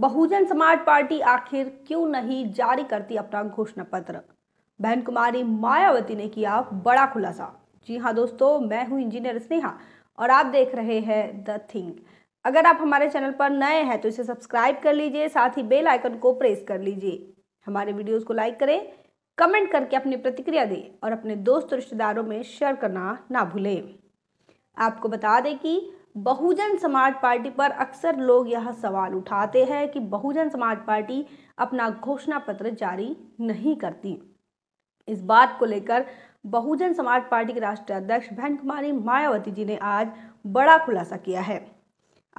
बहुजन समाज पार्टी आखिर क्यों नहीं जारी करती अपना घोषणा पत्र बहन कुमारी मायावती ने किया बड़ा खुलासा जी हाँ दोस्तों मैं हूँ इंजीनियर स्नेहा और आप देख रहे हैं द थिंग अगर आप हमारे चैनल पर नए हैं तो इसे सब्सक्राइब कर लीजिए साथ ही बेल आइकन को प्रेस कर लीजिए हमारे वीडियोस को लाइक करें कमेंट करके अपनी प्रतिक्रिया दें और अपने दोस्त रिश्तेदारों में शेयर करना ना भूलें आपको बता दें कि बहुजन समाज पार्टी पर अक्सर लोग यह सवाल उठाते हैं कि बहुजन समाज पार्टी अपना घोषणा पत्र जारी नहीं करती इस बात को लेकर बहुजन समाज पार्टी के राष्ट्रीय अध्यक्ष बहन कुमारी मायावती जी ने आज बड़ा खुलासा किया है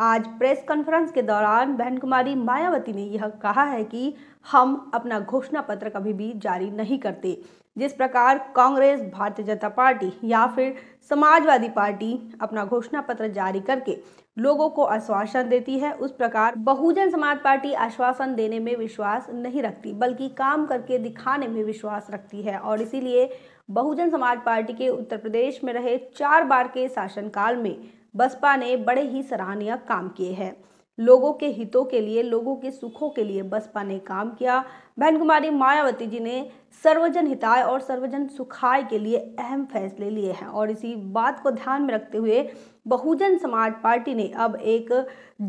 आज प्रेस कॉन्फ्रेंस के दौरान बहन कुमारी मायावती ने यह कहा है कि हम अपना घोषणा पत्र कभी भी जारी नहीं करते जिस प्रकार कांग्रेस भारतीय जनता पार्टी या फिर समाजवादी पार्टी अपना घोषणा पत्र जारी करके लोगों को आश्वासन देती है उस प्रकार बहुजन समाज पार्टी आश्वासन देने में विश्वास नहीं रखती बल्कि काम करके दिखाने में विश्वास रखती है और इसीलिए बहुजन समाज पार्टी के उत्तर प्रदेश में रहे चार बार के शासनकाल में बसपा ने बड़े ही सराहनीय काम किए हैं लोगों के हितों के लिए लोगों के सुखों के लिए बसपा ने काम किया बहन कुमारी मायावती जी ने सर्वजन हिताय और सर्वजन सुखाय के लिए अहम फैसले लिए हैं और इसी बात को ध्यान में रखते हुए बहुजन समाज पार्टी ने अब एक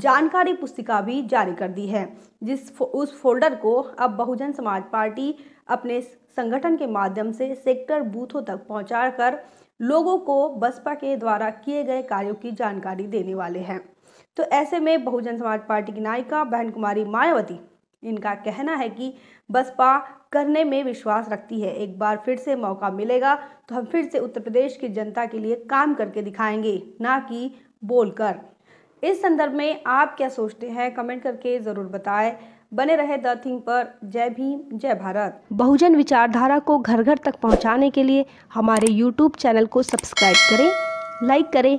जानकारी पुस्तिका भी जारी कर दी है जिस फो, उस फोल्डर को अब बहुजन समाज पार्टी अपने संगठन के माध्यम से सेक्टर बूथों तक पहुँचा लोगों को बसपा के द्वारा किए गए कार्यों की जानकारी देने वाले हैं तो ऐसे में बहुजन समाज पार्टी की नायिका बहन कुमारी मायावती इनका कहना है कि बसपा करने में विश्वास रखती है एक बार फिर से मौका मिलेगा तो हम फिर से उत्तर प्रदेश की जनता के लिए काम करके दिखाएंगे ना कि बोलकर इस संदर्भ में आप क्या सोचते हैं कमेंट करके ज़रूर बताएं बने रहे द थिंग पर जय भीम जय भारत बहुजन विचारधारा को घर घर तक पहुंचाने के लिए हमारे यूट्यूब चैनल को सब्सक्राइब करें लाइक करें